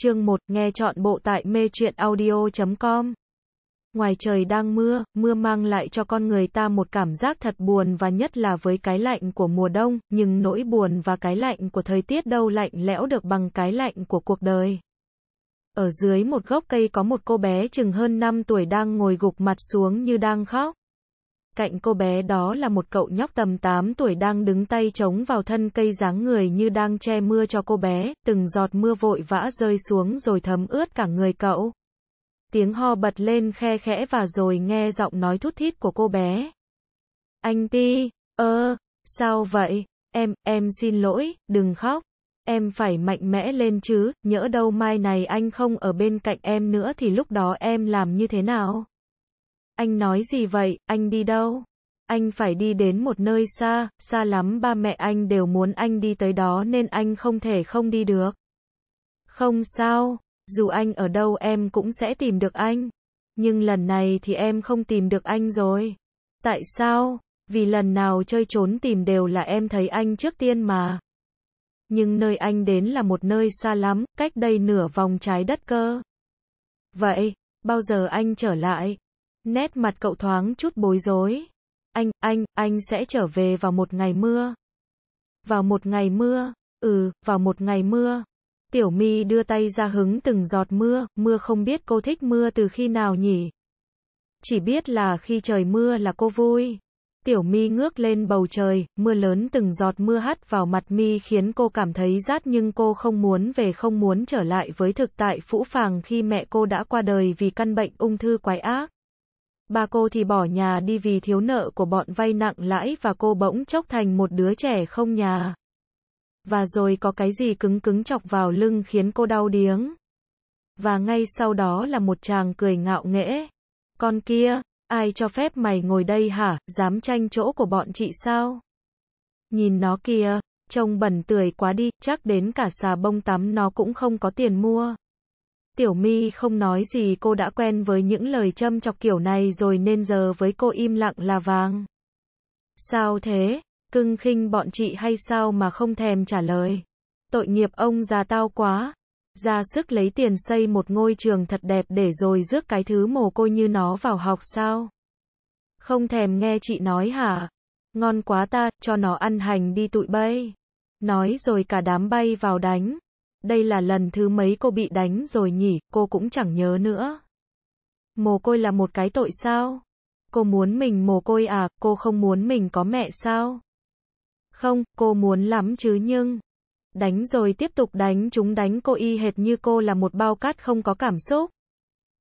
chương 1, nghe chọn bộ tại mê truyện audio.com. Ngoài trời đang mưa, mưa mang lại cho con người ta một cảm giác thật buồn và nhất là với cái lạnh của mùa đông, nhưng nỗi buồn và cái lạnh của thời tiết đâu lạnh lẽo được bằng cái lạnh của cuộc đời. Ở dưới một gốc cây có một cô bé chừng hơn 5 tuổi đang ngồi gục mặt xuống như đang khóc cạnh cô bé đó là một cậu nhóc tầm 8 tuổi đang đứng tay chống vào thân cây dáng người như đang che mưa cho cô bé, từng giọt mưa vội vã rơi xuống rồi thấm ướt cả người cậu. Tiếng ho bật lên khe khẽ và rồi nghe giọng nói thút thít của cô bé. Anh Pi, ơ, sao vậy? Em, em xin lỗi, đừng khóc. Em phải mạnh mẽ lên chứ, nhỡ đâu mai này anh không ở bên cạnh em nữa thì lúc đó em làm như thế nào? Anh nói gì vậy, anh đi đâu? Anh phải đi đến một nơi xa, xa lắm ba mẹ anh đều muốn anh đi tới đó nên anh không thể không đi được. Không sao, dù anh ở đâu em cũng sẽ tìm được anh. Nhưng lần này thì em không tìm được anh rồi. Tại sao? Vì lần nào chơi trốn tìm đều là em thấy anh trước tiên mà. Nhưng nơi anh đến là một nơi xa lắm, cách đây nửa vòng trái đất cơ. Vậy, bao giờ anh trở lại? Nét mặt cậu thoáng chút bối rối. Anh, anh, anh sẽ trở về vào một ngày mưa. Vào một ngày mưa, ừ, vào một ngày mưa. Tiểu Mi đưa tay ra hứng từng giọt mưa, mưa không biết cô thích mưa từ khi nào nhỉ? Chỉ biết là khi trời mưa là cô vui. Tiểu Mi ngước lên bầu trời, mưa lớn từng giọt mưa hắt vào mặt Mi khiến cô cảm thấy rát nhưng cô không muốn về không muốn trở lại với thực tại phũ phàng khi mẹ cô đã qua đời vì căn bệnh ung thư quái ác. Ba cô thì bỏ nhà đi vì thiếu nợ của bọn vay nặng lãi và cô bỗng chốc thành một đứa trẻ không nhà. Và rồi có cái gì cứng cứng chọc vào lưng khiến cô đau điếng. Và ngay sau đó là một chàng cười ngạo nghễ. Con kia, ai cho phép mày ngồi đây hả, dám tranh chỗ của bọn chị sao? Nhìn nó kia trông bẩn tươi quá đi, chắc đến cả xà bông tắm nó cũng không có tiền mua. Tiểu My không nói gì cô đã quen với những lời châm chọc kiểu này rồi nên giờ với cô im lặng là vàng. Sao thế? Cưng khinh bọn chị hay sao mà không thèm trả lời? Tội nghiệp ông già tao quá. Ra sức lấy tiền xây một ngôi trường thật đẹp để rồi rước cái thứ mồ côi như nó vào học sao? Không thèm nghe chị nói hả? Ngon quá ta, cho nó ăn hành đi tụi bay. Nói rồi cả đám bay vào đánh đây là lần thứ mấy cô bị đánh rồi nhỉ, cô cũng chẳng nhớ nữa. Mồ côi là một cái tội sao? Cô muốn mình mồ côi à, cô không muốn mình có mẹ sao? Không, cô muốn lắm chứ nhưng... Đánh rồi tiếp tục đánh chúng đánh cô y hệt như cô là một bao cát không có cảm xúc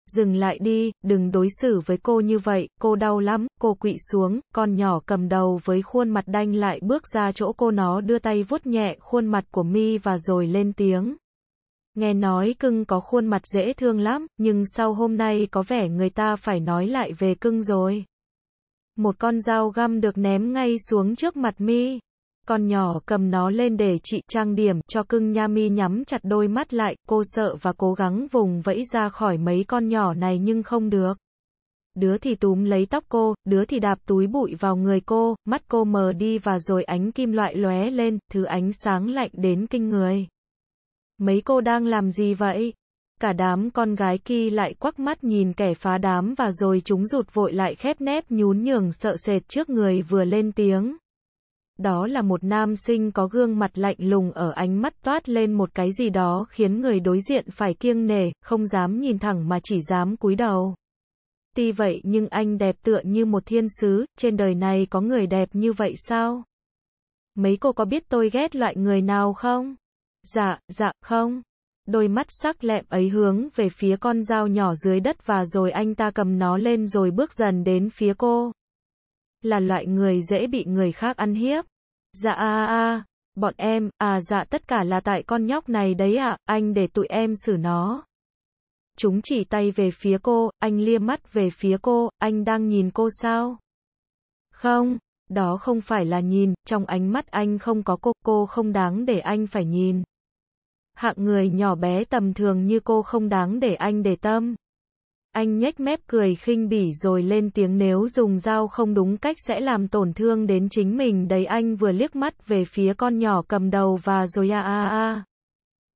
dừng lại đi, đừng đối xử với cô như vậy, cô đau lắm, cô quỵ xuống, con nhỏ cầm đầu với khuôn mặt đanh lại bước ra chỗ cô nó đưa tay vuốt nhẹ khuôn mặt của mi và rồi lên tiếng. Nghe nói cưng có khuôn mặt dễ thương lắm, nhưng sau hôm nay có vẻ người ta phải nói lại về cưng rồi. Một con dao găm được ném ngay xuống trước mặt mi con nhỏ cầm nó lên để chị trang điểm cho cưng nha mi nhắm chặt đôi mắt lại, cô sợ và cố gắng vùng vẫy ra khỏi mấy con nhỏ này nhưng không được. Đứa thì túm lấy tóc cô, đứa thì đạp túi bụi vào người cô, mắt cô mờ đi và rồi ánh kim loại lóe lên, thứ ánh sáng lạnh đến kinh người. Mấy cô đang làm gì vậy? Cả đám con gái kia lại quắc mắt nhìn kẻ phá đám và rồi chúng rụt vội lại khép nép nhún nhường sợ sệt trước người vừa lên tiếng. Đó là một nam sinh có gương mặt lạnh lùng ở ánh mắt toát lên một cái gì đó khiến người đối diện phải kiêng nề không dám nhìn thẳng mà chỉ dám cúi đầu. Tuy vậy nhưng anh đẹp tựa như một thiên sứ, trên đời này có người đẹp như vậy sao? Mấy cô có biết tôi ghét loại người nào không? Dạ, dạ, không. Đôi mắt sắc lẹm ấy hướng về phía con dao nhỏ dưới đất và rồi anh ta cầm nó lên rồi bước dần đến phía cô là loại người dễ bị người khác ăn hiếp. Dạ a à, a, bọn em, à dạ tất cả là tại con nhóc này đấy ạ, à, anh để tụi em xử nó. Chúng chỉ tay về phía cô, anh lia mắt về phía cô, anh đang nhìn cô sao? Không, đó không phải là nhìn, trong ánh mắt anh không có cô, cô không đáng để anh phải nhìn. Hạng người nhỏ bé tầm thường như cô không đáng để anh để tâm. Anh nhếch mép cười khinh bỉ rồi lên tiếng nếu dùng dao không đúng cách sẽ làm tổn thương đến chính mình đấy anh vừa liếc mắt về phía con nhỏ cầm đầu và rồi a a a.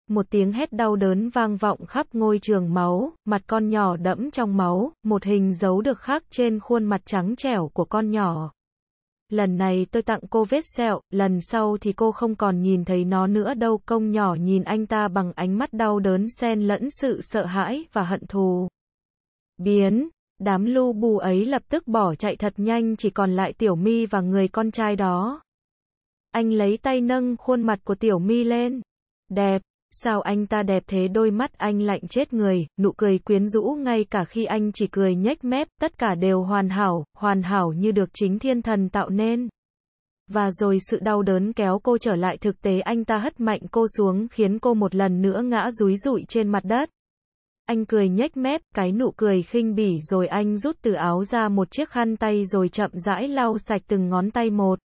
Một tiếng hét đau đớn vang vọng khắp ngôi trường máu, mặt con nhỏ đẫm trong máu, một hình dấu được khắc trên khuôn mặt trắng trẻo của con nhỏ. Lần này tôi tặng cô vết sẹo, lần sau thì cô không còn nhìn thấy nó nữa đâu. Công nhỏ nhìn anh ta bằng ánh mắt đau đớn xen lẫn sự sợ hãi và hận thù biến. Đám lưu bù ấy lập tức bỏ chạy thật nhanh chỉ còn lại Tiểu Mi và người con trai đó. Anh lấy tay nâng khuôn mặt của Tiểu Mi lên. Đẹp, sao anh ta đẹp thế đôi mắt anh lạnh chết người, nụ cười quyến rũ ngay cả khi anh chỉ cười nhếch mép, tất cả đều hoàn hảo, hoàn hảo như được chính thiên thần tạo nên. Và rồi sự đau đớn kéo cô trở lại thực tế anh ta hất mạnh cô xuống khiến cô một lần nữa ngã rúi rụi trên mặt đất. Anh cười nhếch mép, cái nụ cười khinh bỉ rồi anh rút từ áo ra một chiếc khăn tay rồi chậm rãi lau sạch từng ngón tay một.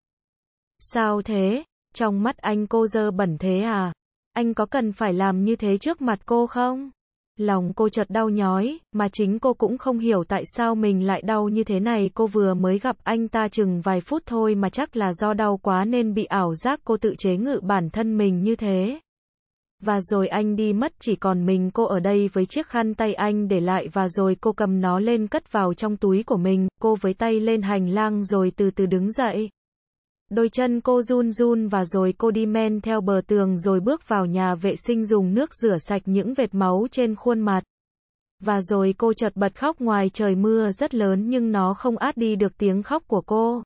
Sao thế? Trong mắt anh cô dơ bẩn thế à? Anh có cần phải làm như thế trước mặt cô không? Lòng cô chợt đau nhói, mà chính cô cũng không hiểu tại sao mình lại đau như thế này. Cô vừa mới gặp anh ta chừng vài phút thôi mà chắc là do đau quá nên bị ảo giác cô tự chế ngự bản thân mình như thế và rồi anh đi mất chỉ còn mình cô ở đây với chiếc khăn tay anh để lại và rồi cô cầm nó lên cất vào trong túi của mình, cô với tay lên hành lang rồi từ từ đứng dậy. Đôi chân cô run run và rồi cô đi men theo bờ tường rồi bước vào nhà vệ sinh dùng nước rửa sạch những vệt máu trên khuôn mặt. Và rồi cô chợt bật khóc ngoài trời mưa rất lớn nhưng nó không át đi được tiếng khóc của cô.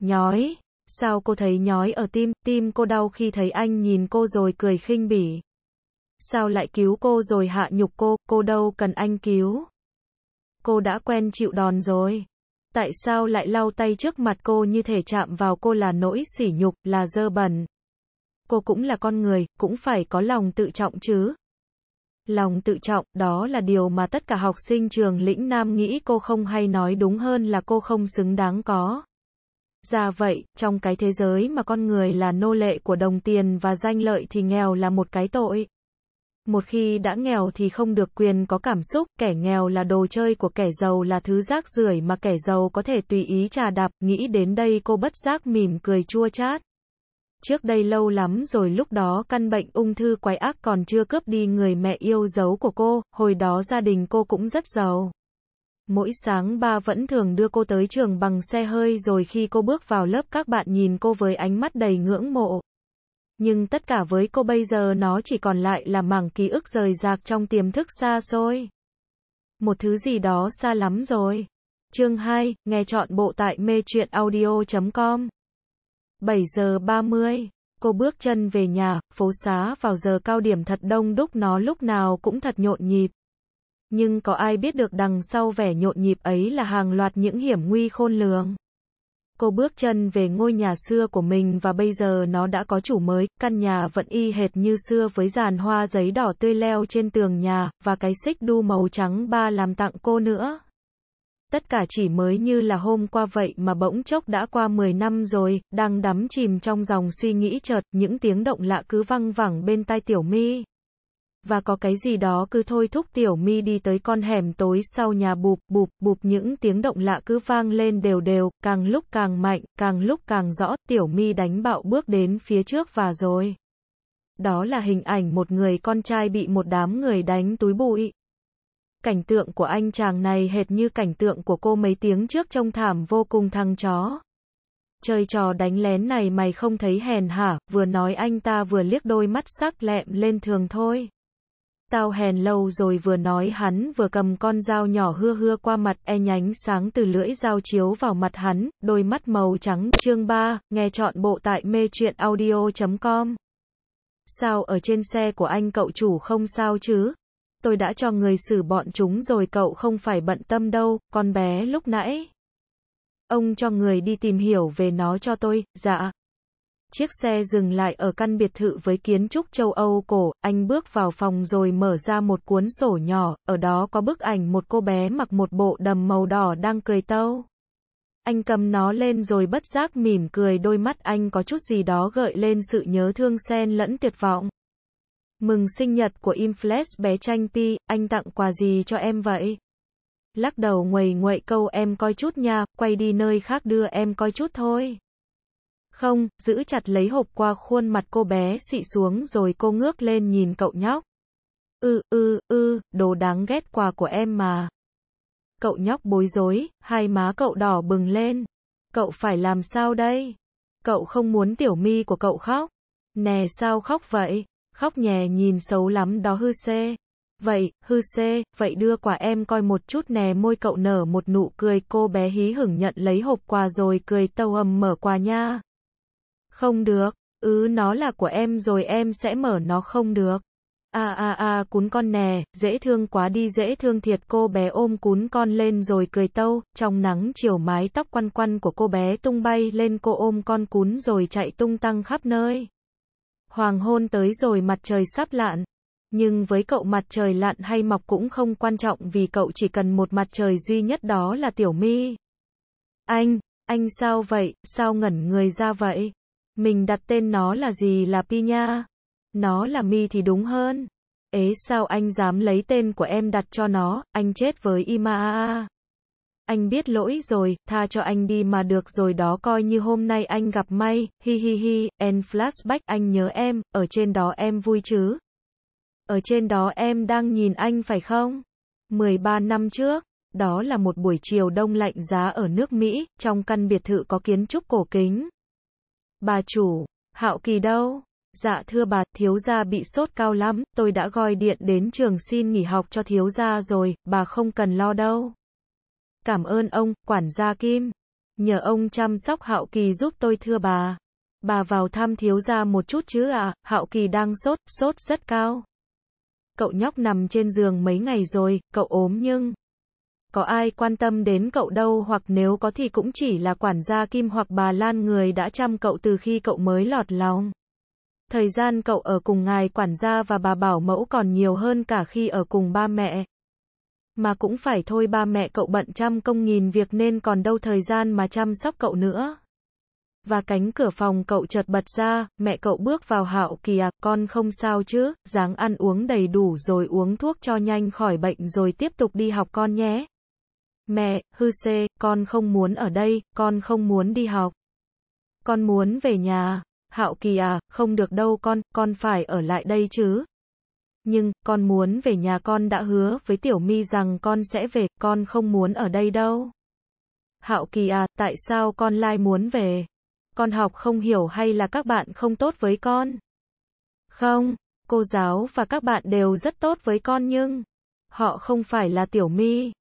Nhói sao cô thấy nhói ở tim, tim cô đau khi thấy anh nhìn cô rồi cười khinh bỉ. Sao lại cứu cô rồi hạ nhục cô, cô đâu cần anh cứu. Cô đã quen chịu đòn rồi. Tại sao lại lau tay trước mặt cô như thể chạm vào cô là nỗi sỉ nhục, là dơ bẩn. Cô cũng là con người, cũng phải có lòng tự trọng chứ. Lòng tự trọng, đó là điều mà tất cả học sinh trường lĩnh nam nghĩ cô không hay nói đúng hơn là cô không xứng đáng có. Ra vậy, trong cái thế giới mà con người là nô lệ của đồng tiền và danh lợi thì nghèo là một cái tội. Một khi đã nghèo thì không được quyền có cảm xúc, kẻ nghèo là đồ chơi của kẻ giàu là thứ rác rưởi mà kẻ giàu có thể tùy ý trà đạp, nghĩ đến đây cô bất giác mỉm cười chua chát. Trước đây lâu lắm rồi lúc đó căn bệnh ung thư quái ác còn chưa cướp đi người mẹ yêu dấu của cô, hồi đó gia đình cô cũng rất giàu. Mỗi sáng ba vẫn thường đưa cô tới trường bằng xe hơi rồi khi cô bước vào lớp các bạn nhìn cô với ánh mắt đầy ngưỡng mộ. Nhưng tất cả với cô bây giờ nó chỉ còn lại là mảng ký ức rời rạc trong tiềm thức xa xôi. Một thứ gì đó xa lắm rồi. Chương 2, nghe chọn bộ tại mê truyện audio.com 7 giờ 30, cô bước chân về nhà, phố xá vào giờ cao điểm thật đông đúc nó lúc nào cũng thật nhộn nhịp nhưng có ai biết được đằng sau vẻ nhộn nhịp ấy là hàng loạt những hiểm nguy khôn lường. Cô bước chân về ngôi nhà xưa của mình và bây giờ nó đã có chủ mới, căn nhà vẫn y hệt như xưa với dàn hoa giấy đỏ tươi leo trên tường nhà, và cái xích đu màu trắng ba làm tặng cô nữa. Tất cả chỉ mới như là hôm qua vậy mà bỗng chốc đã qua 10 năm rồi, đang đắm chìm trong dòng suy nghĩ chợt, những tiếng động lạ cứ văng vẳng bên tai tiểu mi và có cái gì đó cứ thôi thúc tiểu mi đi tới con hẻm tối sau nhà bụp bụp bụp những tiếng động lạ cứ vang lên đều đều, càng lúc càng mạnh, càng lúc càng rõ, tiểu mi đánh bạo bước đến phía trước và rồi. Đó là hình ảnh một người con trai bị một đám người đánh túi bụi. Cảnh tượng của anh chàng này hệt như cảnh tượng của cô mấy tiếng trước trông thảm vô cùng thăng chó. Chơi trò đánh lén này mày không thấy hèn hả, vừa nói anh ta vừa liếc đôi mắt sắc lẹm lên thường thôi tao hèn lâu rồi vừa nói hắn vừa cầm con dao nhỏ hưa hưa qua mặt e nhánh sáng từ lưỡi dao chiếu vào mặt hắn, đôi mắt màu trắng. Chương 3, nghe chọn bộ tại mê truyện audio.com Sao ở trên xe của anh cậu chủ không sao chứ? Tôi đã cho người xử bọn chúng rồi cậu không phải bận tâm đâu, con bé lúc nãy. Ông cho người đi tìm hiểu về nó cho tôi, dạ, Chiếc xe dừng lại ở căn biệt thự với kiến trúc châu Âu cổ, anh bước vào phòng rồi mở ra một cuốn sổ nhỏ, ở đó có bức ảnh một cô bé mặc một bộ đầm màu đỏ đang cười tâu. Anh cầm nó lên rồi bất giác mỉm cười đôi mắt anh có chút gì đó gợi lên sự nhớ thương xen lẫn tuyệt vọng. Mừng sinh nhật của im bé tranh Pi, anh tặng quà gì cho em vậy? Lắc đầu nguầy nguậy câu em coi chút nha, quay đi nơi khác đưa em coi chút thôi. Không, giữ chặt lấy hộp qua khuôn mặt cô bé xị xuống rồi cô ngước lên nhìn cậu nhóc. Ư, ư, ư, đồ đáng ghét quà của em mà. Cậu nhóc bối rối, hai má cậu đỏ bừng lên. Cậu phải làm sao đây? Cậu không muốn tiểu mi của cậu khóc. Nè sao khóc vậy? Khóc nhè nhìn xấu lắm đó hư xê. Vậy, hư xê, vậy đưa quả em coi một chút nè môi cậu nở một nụ cười cô bé hí hửng nhận lấy hộp quà rồi cười tâu ầm mở quà nha. Không được, ừ, nó là của em rồi em sẽ mở nó không được. À à à cún con nè, dễ thương quá đi dễ thương thiệt cô bé ôm cún con lên rồi cười tâu, trong nắng chiều mái tóc quăn quăn của cô bé tung bay lên cô ôm con cún rồi chạy tung tăng khắp nơi. Hoàng hôn tới rồi mặt trời sắp lạn, nhưng với cậu mặt trời lặn hay mọc cũng không quan trọng vì cậu chỉ cần một mặt trời duy nhất đó là Tiểu Mi. Anh, anh sao vậy, sao ngẩn người ra vậy? Mình đặt tên nó là gì là Pina? Nó là Mi thì đúng hơn. Ế sao anh dám lấy tên của em đặt cho nó, anh chết với Imaa. Anh biết lỗi rồi, tha cho anh đi mà được rồi đó coi như hôm nay anh gặp may, hi hi hi, and flashback anh nhớ em, ở trên đó em vui chứ. Ở trên đó em đang nhìn anh phải không? 13 năm trước, đó là một buổi chiều đông lạnh giá ở nước Mỹ, trong căn biệt thự có kiến trúc cổ kính. Bà chủ, Hạo Kỳ đâu? Dạ thưa bà, thiếu gia bị sốt cao lắm, tôi đã gọi điện đến trường xin nghỉ học cho thiếu gia rồi, bà không cần lo đâu. Cảm ơn ông, quản gia Kim. Nhờ ông chăm sóc Hạo Kỳ giúp tôi thưa bà. Bà vào thăm thiếu gia một chút chứ ạ, Hạo Kỳ đang sốt, sốt rất cao. Cậu nhóc nằm trên giường mấy ngày rồi, cậu ốm nhưng có ai quan tâm đến cậu đâu hoặc nếu có thì cũng chỉ là quản gia Kim hoặc bà Lan người đã chăm cậu từ khi cậu mới lọt lòng. Thời gian cậu ở cùng ngài quản gia và bà bảo mẫu còn nhiều hơn cả khi ở cùng ba mẹ. Mà cũng phải thôi ba mẹ cậu bận trăm công nghìn việc nên còn đâu thời gian mà chăm sóc cậu nữa. Và cánh cửa phòng cậu chợt bật ra, mẹ cậu bước vào hạo kỳ à con không sao chứ, dáng ăn uống đầy đủ rồi uống thuốc cho nhanh khỏi bệnh rồi tiếp tục đi học con nhé. Mẹ, hư xê, con không muốn ở đây, con không muốn đi học. Con muốn về nhà. Hạo kỳ à, không được đâu con, con phải ở lại đây chứ. Nhưng, con muốn về nhà con đã hứa với tiểu mi rằng con sẽ về, con không muốn ở đây đâu. Hạo kỳ à, tại sao con lại muốn về? Con học không hiểu hay là các bạn không tốt với con? Không, cô giáo và các bạn đều rất tốt với con nhưng, họ không phải là tiểu mi.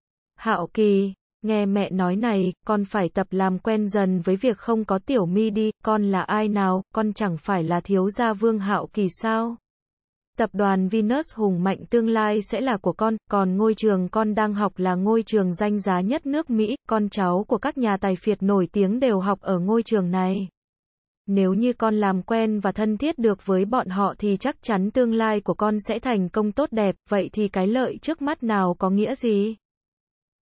Hạo Kỳ, nghe mẹ nói này, con phải tập làm quen dần với việc không có tiểu mi đi, con là ai nào, con chẳng phải là thiếu gia Vương Hạo Kỳ sao? Tập đoàn Venus hùng mạnh tương lai sẽ là của con, còn ngôi trường con đang học là ngôi trường danh giá nhất nước Mỹ, con cháu của các nhà tài phiệt nổi tiếng đều học ở ngôi trường này. Nếu như con làm quen và thân thiết được với bọn họ thì chắc chắn tương lai của con sẽ thành công tốt đẹp, vậy thì cái lợi trước mắt nào có nghĩa gì?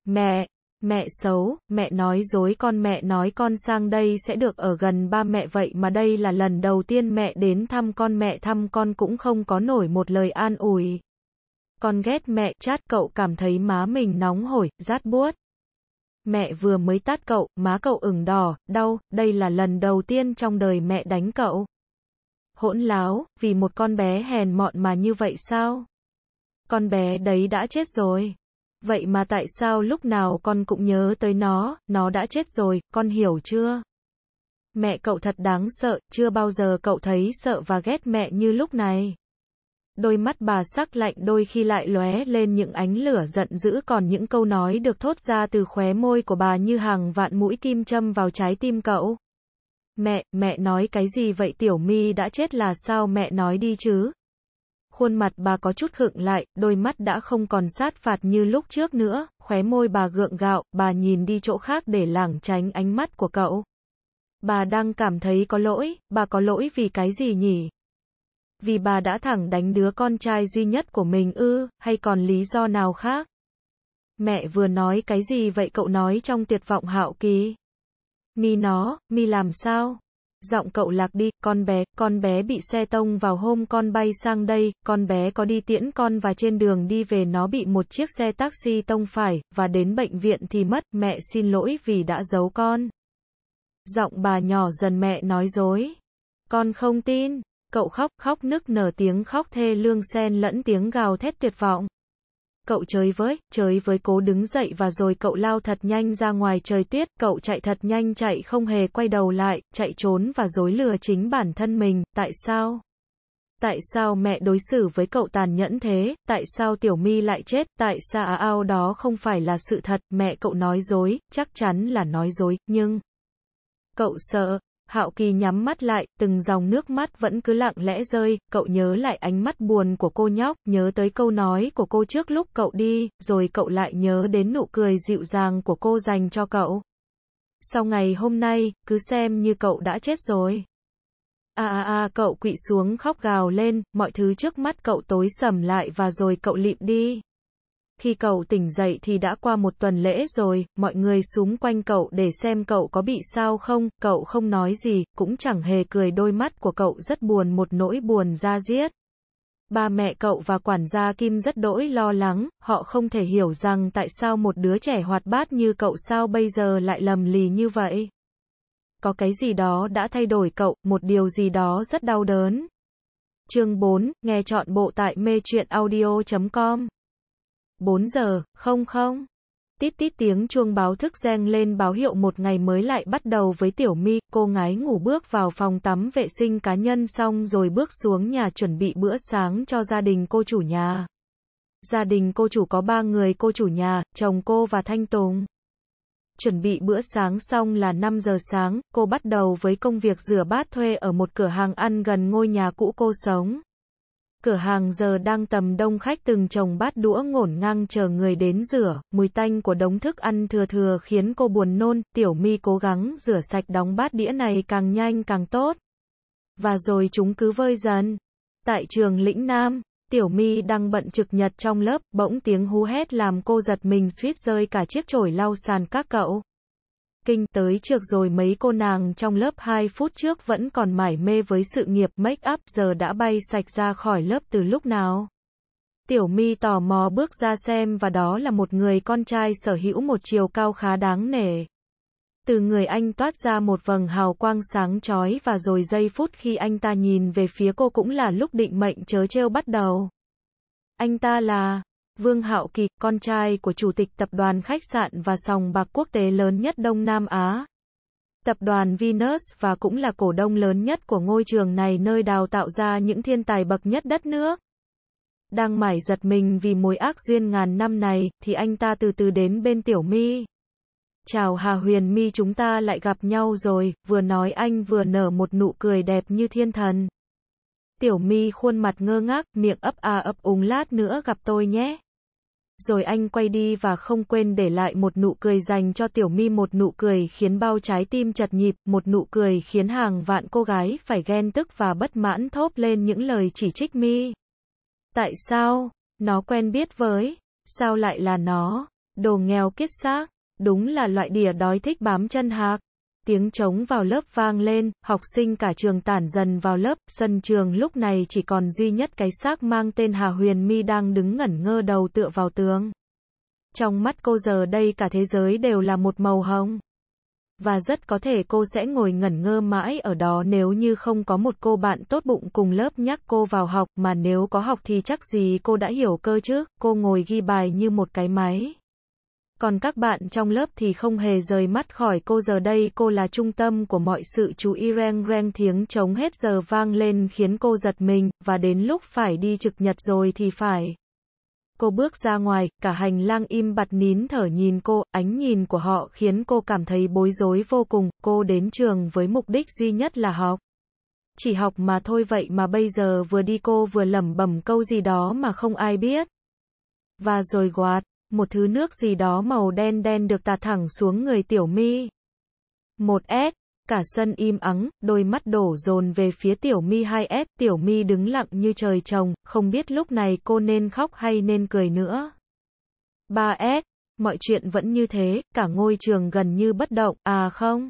Mẹ, mẹ xấu, mẹ nói dối con mẹ nói con sang đây sẽ được ở gần ba mẹ vậy mà đây là lần đầu tiên mẹ đến thăm con mẹ thăm con cũng không có nổi một lời an ủi. Con ghét mẹ, chát cậu cảm thấy má mình nóng hổi, rát buốt. Mẹ vừa mới tát cậu, má cậu ửng đỏ, đau, đây là lần đầu tiên trong đời mẹ đánh cậu. Hỗn láo, vì một con bé hèn mọn mà như vậy sao? Con bé đấy đã chết rồi. Vậy mà tại sao lúc nào con cũng nhớ tới nó, nó đã chết rồi, con hiểu chưa? Mẹ cậu thật đáng sợ, chưa bao giờ cậu thấy sợ và ghét mẹ như lúc này. Đôi mắt bà sắc lạnh đôi khi lại lóe lên những ánh lửa giận dữ còn những câu nói được thốt ra từ khóe môi của bà như hàng vạn mũi kim châm vào trái tim cậu. Mẹ, mẹ nói cái gì vậy tiểu mi đã chết là sao mẹ nói đi chứ, khuôn mặt bà có chút khựng lại, đôi mắt đã không còn sát phạt như lúc trước nữa, khóe môi bà gượng gạo, bà nhìn đi chỗ khác để lảng tránh ánh mắt của cậu. Bà đang cảm thấy có lỗi, bà có lỗi vì cái gì nhỉ? Vì bà đã thẳng đánh đứa con trai duy nhất của mình ư, hay còn lý do nào khác? Mẹ vừa nói cái gì vậy cậu nói trong tuyệt vọng hạo kỳ? Mi nó, mi làm sao? Giọng cậu lạc đi, con bé, con bé bị xe tông vào hôm con bay sang đây, con bé có đi tiễn con và trên đường đi về nó bị một chiếc xe taxi tông phải, và đến bệnh viện thì mất, mẹ xin lỗi vì đã giấu con. Giọng bà nhỏ dần mẹ nói dối. Con không tin, cậu khóc, khóc nức nở tiếng khóc thê lương sen lẫn tiếng gào thét tuyệt vọng cậu chơi với, chơi với cố đứng dậy và rồi cậu lao thật nhanh ra ngoài trời tuyết, cậu chạy thật nhanh chạy không hề quay đầu lại, chạy trốn và dối lừa chính bản thân mình, tại sao? Tại sao mẹ đối xử với cậu tàn nhẫn thế? Tại sao Tiểu Mi lại chết? Tại sao á ao đó không phải là sự thật? Mẹ cậu nói dối, chắc chắn là nói dối, nhưng cậu sợ, Hạo Kỳ nhắm mắt lại, từng dòng nước mắt vẫn cứ lặng lẽ rơi, cậu nhớ lại ánh mắt buồn của cô nhóc, nhớ tới câu nói của cô trước lúc cậu đi, rồi cậu lại nhớ đến nụ cười dịu dàng của cô dành cho cậu. Sau ngày hôm nay, cứ xem như cậu đã chết rồi. A a a cậu quỵ xuống khóc gào lên, mọi thứ trước mắt cậu tối sầm lại và rồi cậu lịm đi. Khi cậu tỉnh dậy thì đã qua một tuần lễ rồi, mọi người xung quanh cậu để xem cậu có bị sao không, cậu không nói gì, cũng chẳng hề cười đôi mắt của cậu rất buồn một nỗi buồn ra diết. Ba mẹ cậu và quản gia Kim rất đỗi lo lắng, họ không thể hiểu rằng tại sao một đứa trẻ hoạt bát như cậu sao bây giờ lại lầm lì như vậy. Có cái gì đó đã thay đổi cậu, một điều gì đó rất đau đớn. Chương 4, nghe chọn bộ tại mê audio.com 4 giờ, không không. Tít tít tiếng chuông báo thức reng lên báo hiệu một ngày mới lại bắt đầu với tiểu mi, cô gái ngủ bước vào phòng tắm vệ sinh cá nhân xong rồi bước xuống nhà chuẩn bị bữa sáng cho gia đình cô chủ nhà. Gia đình cô chủ có ba người cô chủ nhà, chồng cô và Thanh Tùng. Chuẩn bị bữa sáng xong là 5 giờ sáng, cô bắt đầu với công việc rửa bát thuê ở một cửa hàng ăn gần ngôi nhà cũ cô sống. Cửa hàng giờ đang tầm đông khách từng chồng bát đũa ngổn ngang chờ người đến rửa, mùi tanh của đống thức ăn thừa thừa khiến cô buồn nôn, tiểu mi cố gắng rửa sạch đóng bát đĩa này càng nhanh càng tốt. Và rồi chúng cứ vơi dần. Tại trường lĩnh Nam, tiểu mi đang bận trực nhật trong lớp, bỗng tiếng hú hét làm cô giật mình suýt rơi cả chiếc chổi lau sàn các cậu. Kinh tới trước rồi mấy cô nàng trong lớp 2 phút trước vẫn còn mải mê với sự nghiệp make up giờ đã bay sạch ra khỏi lớp từ lúc nào. Tiểu Mi tò mò bước ra xem và đó là một người con trai sở hữu một chiều cao khá đáng nể. Từ người anh toát ra một vầng hào quang sáng chói và rồi giây phút khi anh ta nhìn về phía cô cũng là lúc định mệnh chớ trêu bắt đầu. Anh ta là Vương Hạo Kỳ, con trai của chủ tịch tập đoàn khách sạn và sòng bạc quốc tế lớn nhất Đông Nam Á. Tập đoàn Venus và cũng là cổ đông lớn nhất của ngôi trường này nơi đào tạo ra những thiên tài bậc nhất đất nước. Đang mải giật mình vì mối ác duyên ngàn năm này, thì anh ta từ từ đến bên Tiểu Mi. Chào Hà Huyền Mi chúng ta lại gặp nhau rồi, vừa nói anh vừa nở một nụ cười đẹp như thiên thần. Tiểu Mi khuôn mặt ngơ ngác, miệng ấp a ấp úng lát nữa gặp tôi nhé rồi anh quay đi và không quên để lại một nụ cười dành cho Tiểu Mi một nụ cười khiến bao trái tim chật nhịp, một nụ cười khiến hàng vạn cô gái phải ghen tức và bất mãn thốt lên những lời chỉ trích Mi. Tại sao? Nó quen biết với, sao lại là nó? Đồ nghèo kiết xác, đúng là loại đỉa đói thích bám chân hạc tiếng trống vào lớp vang lên, học sinh cả trường tản dần vào lớp, sân trường lúc này chỉ còn duy nhất cái xác mang tên Hà Huyền Mi đang đứng ngẩn ngơ đầu tựa vào tường. Trong mắt cô giờ đây cả thế giới đều là một màu hồng. Và rất có thể cô sẽ ngồi ngẩn ngơ mãi ở đó nếu như không có một cô bạn tốt bụng cùng lớp nhắc cô vào học, mà nếu có học thì chắc gì cô đã hiểu cơ chứ, cô ngồi ghi bài như một cái máy còn các bạn trong lớp thì không hề rời mắt khỏi cô giờ đây cô là trung tâm của mọi sự chú ý reng reng tiếng trống hết giờ vang lên khiến cô giật mình, và đến lúc phải đi trực nhật rồi thì phải. Cô bước ra ngoài, cả hành lang im bặt nín thở nhìn cô, ánh nhìn của họ khiến cô cảm thấy bối rối vô cùng, cô đến trường với mục đích duy nhất là học. Chỉ học mà thôi vậy mà bây giờ vừa đi cô vừa lẩm bẩm câu gì đó mà không ai biết. Và rồi quạt một thứ nước gì đó màu đen đen được tạt thẳng xuống người tiểu mi. Một s cả sân im ắng, đôi mắt đổ dồn về phía tiểu mi 2S, tiểu mi đứng lặng như trời trồng, không biết lúc này cô nên khóc hay nên cười nữa. 3S, mọi chuyện vẫn như thế, cả ngôi trường gần như bất động, à không?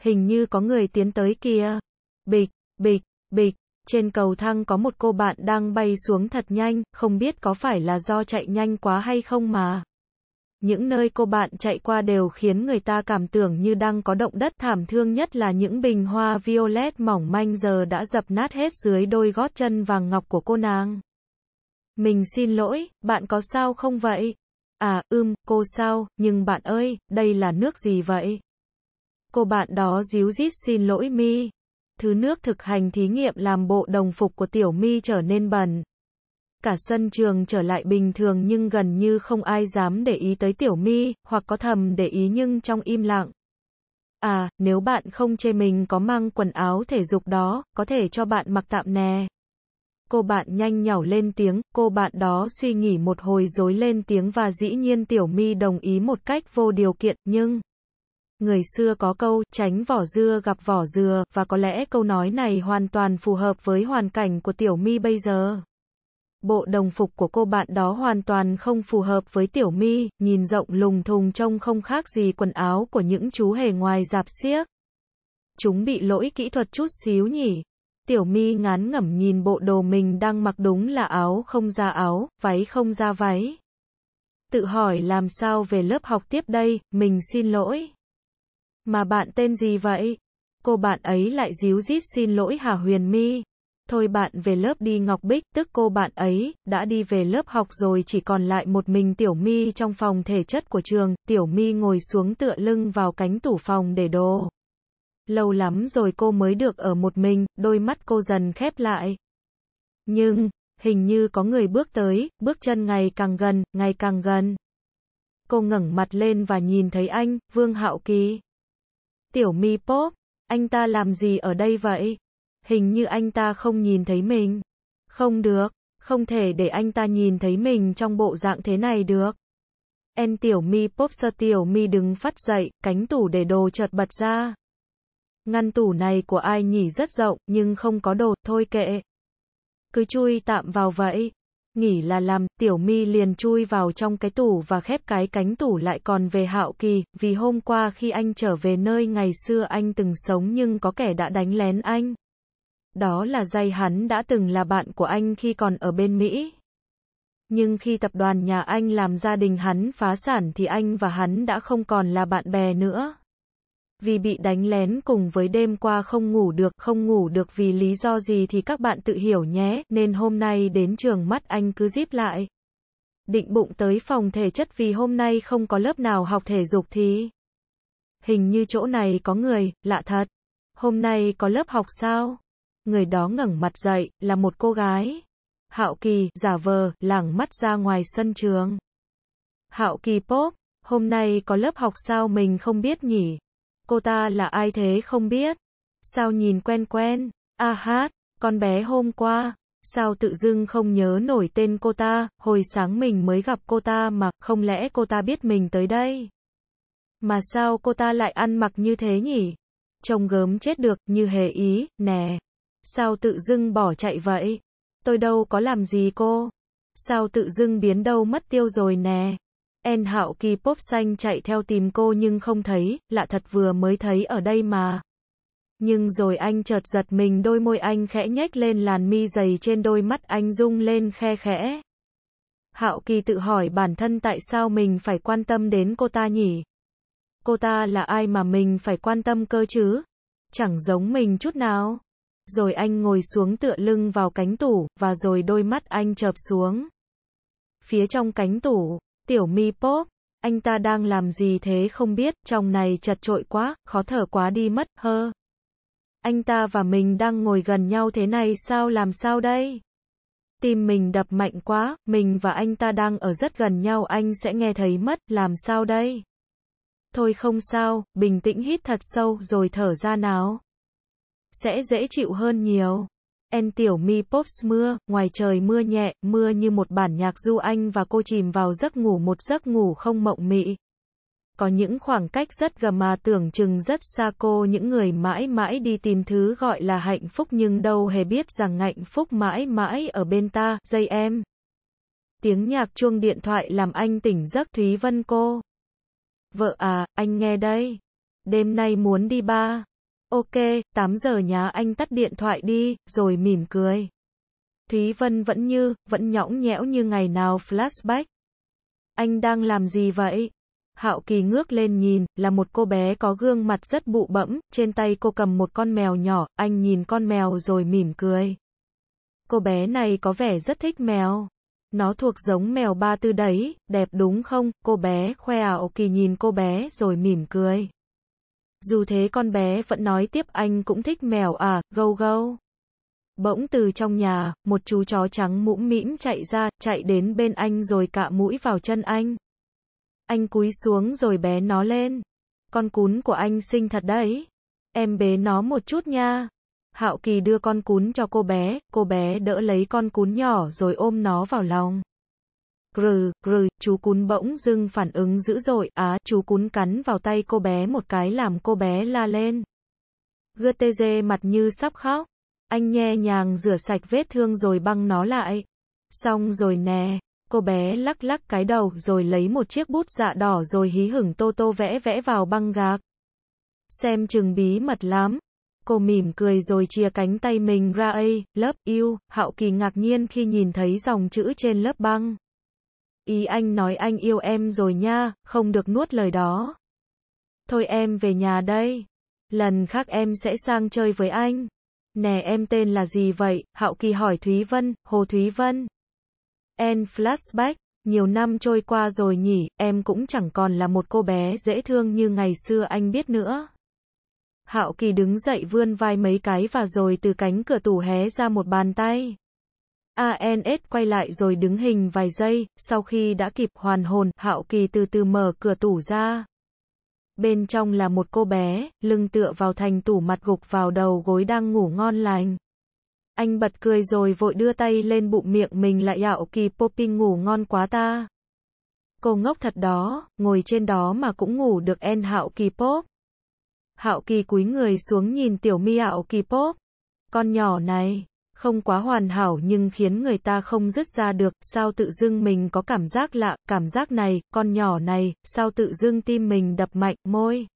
Hình như có người tiến tới kia. Bịch, bịch, bịch, trên cầu thang có một cô bạn đang bay xuống thật nhanh, không biết có phải là do chạy nhanh quá hay không mà. Những nơi cô bạn chạy qua đều khiến người ta cảm tưởng như đang có động đất thảm thương nhất là những bình hoa violet mỏng manh giờ đã dập nát hết dưới đôi gót chân vàng ngọc của cô nàng. Mình xin lỗi, bạn có sao không vậy? À, ưm, cô sao, nhưng bạn ơi, đây là nước gì vậy? Cô bạn đó díu dít xin lỗi mi thứ nước thực hành thí nghiệm làm bộ đồng phục của Tiểu Mi trở nên bẩn. Cả sân trường trở lại bình thường nhưng gần như không ai dám để ý tới Tiểu Mi, hoặc có thầm để ý nhưng trong im lặng. À, nếu bạn không chê mình có mang quần áo thể dục đó, có thể cho bạn mặc tạm nè. Cô bạn nhanh nhảu lên tiếng, cô bạn đó suy nghĩ một hồi dối lên tiếng và dĩ nhiên Tiểu Mi đồng ý một cách vô điều kiện, nhưng... Người xưa có câu, tránh vỏ dưa gặp vỏ dừa, và có lẽ câu nói này hoàn toàn phù hợp với hoàn cảnh của Tiểu Mi bây giờ. Bộ đồng phục của cô bạn đó hoàn toàn không phù hợp với Tiểu Mi, nhìn rộng lùng thùng trông không khác gì quần áo của những chú hề ngoài dạp xiếc. Chúng bị lỗi kỹ thuật chút xíu nhỉ. Tiểu Mi ngán ngẩm nhìn bộ đồ mình đang mặc đúng là áo không ra áo, váy không ra váy. Tự hỏi làm sao về lớp học tiếp đây, mình xin lỗi. Mà bạn tên gì vậy? Cô bạn ấy lại díu dít xin lỗi Hà Huyền Mi. Thôi bạn về lớp đi Ngọc Bích, tức cô bạn ấy, đã đi về lớp học rồi chỉ còn lại một mình Tiểu Mi trong phòng thể chất của trường, Tiểu Mi ngồi xuống tựa lưng vào cánh tủ phòng để đồ. Lâu lắm rồi cô mới được ở một mình, đôi mắt cô dần khép lại. Nhưng, hình như có người bước tới, bước chân ngày càng gần, ngày càng gần. Cô ngẩng mặt lên và nhìn thấy anh, Vương Hạo Kỳ. Tiểu mi pop, anh ta làm gì ở đây vậy? Hình như anh ta không nhìn thấy mình. Không được, không thể để anh ta nhìn thấy mình trong bộ dạng thế này được. En tiểu mi pop sơ tiểu mi đứng phát dậy, cánh tủ để đồ chợt bật ra. Ngăn tủ này của ai nhỉ rất rộng, nhưng không có đồ, thôi kệ. Cứ chui tạm vào vậy. Nghỉ là làm, Tiểu Mi liền chui vào trong cái tủ và khép cái cánh tủ lại còn về Hạo Kỳ, vì hôm qua khi anh trở về nơi ngày xưa anh từng sống nhưng có kẻ đã đánh lén anh. Đó là dây hắn đã từng là bạn của anh khi còn ở bên Mỹ. Nhưng khi tập đoàn nhà anh làm gia đình hắn phá sản thì anh và hắn đã không còn là bạn bè nữa vì bị đánh lén cùng với đêm qua không ngủ được, không ngủ được vì lý do gì thì các bạn tự hiểu nhé, nên hôm nay đến trường mắt anh cứ díp lại. Định bụng tới phòng thể chất vì hôm nay không có lớp nào học thể dục thì... Hình như chỗ này có người, lạ thật. Hôm nay có lớp học sao? Người đó ngẩng mặt dậy, là một cô gái. Hạo Kỳ, giả vờ, lảng mắt ra ngoài sân trường. Hạo Kỳ pop, hôm nay có lớp học sao mình không biết nhỉ? cô ta là ai thế không biết. Sao nhìn quen quen, a hát, con bé hôm qua, sao tự dưng không nhớ nổi tên cô ta, hồi sáng mình mới gặp cô ta mà, không lẽ cô ta biết mình tới đây? Mà sao cô ta lại ăn mặc như thế nhỉ? Trông gớm chết được, như hề ý, nè. Sao tự dưng bỏ chạy vậy? Tôi đâu có làm gì cô? Sao tự dưng biến đâu mất tiêu rồi nè? En Hạo Kỳ Pop Xanh chạy theo tìm cô nhưng không thấy, lạ thật vừa mới thấy ở đây mà. Nhưng rồi anh chợt giật mình đôi môi anh khẽ nhếch lên làn mi dày trên đôi mắt anh rung lên khe khẽ. Hạo Kỳ tự hỏi bản thân tại sao mình phải quan tâm đến cô ta nhỉ? Cô ta là ai mà mình phải quan tâm cơ chứ? Chẳng giống mình chút nào. Rồi anh ngồi xuống tựa lưng vào cánh tủ, và rồi đôi mắt anh chợp xuống. Phía trong cánh tủ, Tiểu mi pop, anh ta đang làm gì thế không biết, trong này chật trội quá, khó thở quá đi mất, hơ. Anh ta và mình đang ngồi gần nhau thế này sao làm sao đây? Tim mình đập mạnh quá, mình và anh ta đang ở rất gần nhau anh sẽ nghe thấy mất, làm sao đây? Thôi không sao, bình tĩnh hít thật sâu rồi thở ra nào. Sẽ dễ chịu hơn nhiều. En tiểu mi pops mưa, ngoài trời mưa nhẹ, mưa như một bản nhạc du anh và cô chìm vào giấc ngủ một giấc ngủ không mộng mị. Có những khoảng cách rất gầm mà tưởng chừng rất xa cô những người mãi mãi đi tìm thứ gọi là hạnh phúc nhưng đâu hề biết rằng hạnh phúc mãi mãi ở bên ta, dây em. Tiếng nhạc chuông điện thoại làm anh tỉnh giấc Thúy Vân cô. Vợ à, anh nghe đây. Đêm nay muốn đi ba. Ok, 8 giờ nhà anh tắt điện thoại đi, rồi mỉm cười. Thúy Vân vẫn như, vẫn nhõng nhẽo như ngày nào flashback. Anh đang làm gì vậy? Hạo Kỳ ngước lên nhìn, là một cô bé có gương mặt rất bụ bẫm, trên tay cô cầm một con mèo nhỏ, anh nhìn con mèo rồi mỉm cười. Cô bé này có vẻ rất thích mèo. Nó thuộc giống mèo ba tư đấy, đẹp đúng không? Cô bé khoe ảo kỳ nhìn cô bé rồi mỉm cười. Dù thế con bé vẫn nói tiếp anh cũng thích mèo à, gâu gâu. Bỗng từ trong nhà, một chú chó trắng mũm mĩm chạy ra, chạy đến bên anh rồi cạ mũi vào chân anh. Anh cúi xuống rồi bé nó lên. Con cún của anh xinh thật đấy. Em bế nó một chút nha. Hạo Kỳ đưa con cún cho cô bé, cô bé đỡ lấy con cún nhỏ rồi ôm nó vào lòng. Grr, grr, chú cún bỗng dưng phản ứng dữ dội, á, chú cún cắn vào tay cô bé một cái làm cô bé la lên. GTG mặt như sắp khóc. Anh nhẹ nhàng rửa sạch vết thương rồi băng nó lại. Xong rồi nè, cô bé lắc lắc cái đầu rồi lấy một chiếc bút dạ đỏ rồi hí hửng tô tô vẽ vẽ vào băng gạc. Xem chừng bí mật lắm. Cô mỉm cười rồi chia cánh tay mình ra ấy, lớp yêu, hạo kỳ ngạc nhiên khi nhìn thấy dòng chữ trên lớp băng. Ý anh nói anh yêu em rồi nha, không được nuốt lời đó. Thôi em về nhà đây. Lần khác em sẽ sang chơi với anh. Nè em tên là gì vậy? Hạo Kỳ hỏi Thúy Vân, Hồ Thúy Vân. En flashback, nhiều năm trôi qua rồi nhỉ, em cũng chẳng còn là một cô bé dễ thương như ngày xưa anh biết nữa. Hạo Kỳ đứng dậy vươn vai mấy cái và rồi từ cánh cửa tủ hé ra một bàn tay. ANS quay lại rồi đứng hình vài giây, sau khi đã kịp hoàn hồn, Hạo Kỳ từ từ mở cửa tủ ra. Bên trong là một cô bé, lưng tựa vào thành tủ mặt gục vào đầu gối đang ngủ ngon lành. Anh bật cười rồi vội đưa tay lên bụng miệng mình lại Hạo Kỳ Popping ngủ ngon quá ta. Cô ngốc thật đó, ngồi trên đó mà cũng ngủ được en Hạo Kỳ Pop. Hạo Kỳ cúi người xuống nhìn tiểu mi Hạo Kỳ Pop. Con nhỏ này, không quá hoàn hảo nhưng khiến người ta không dứt ra được, sao tự dưng mình có cảm giác lạ, cảm giác này, con nhỏ này, sao tự dưng tim mình đập mạnh, môi.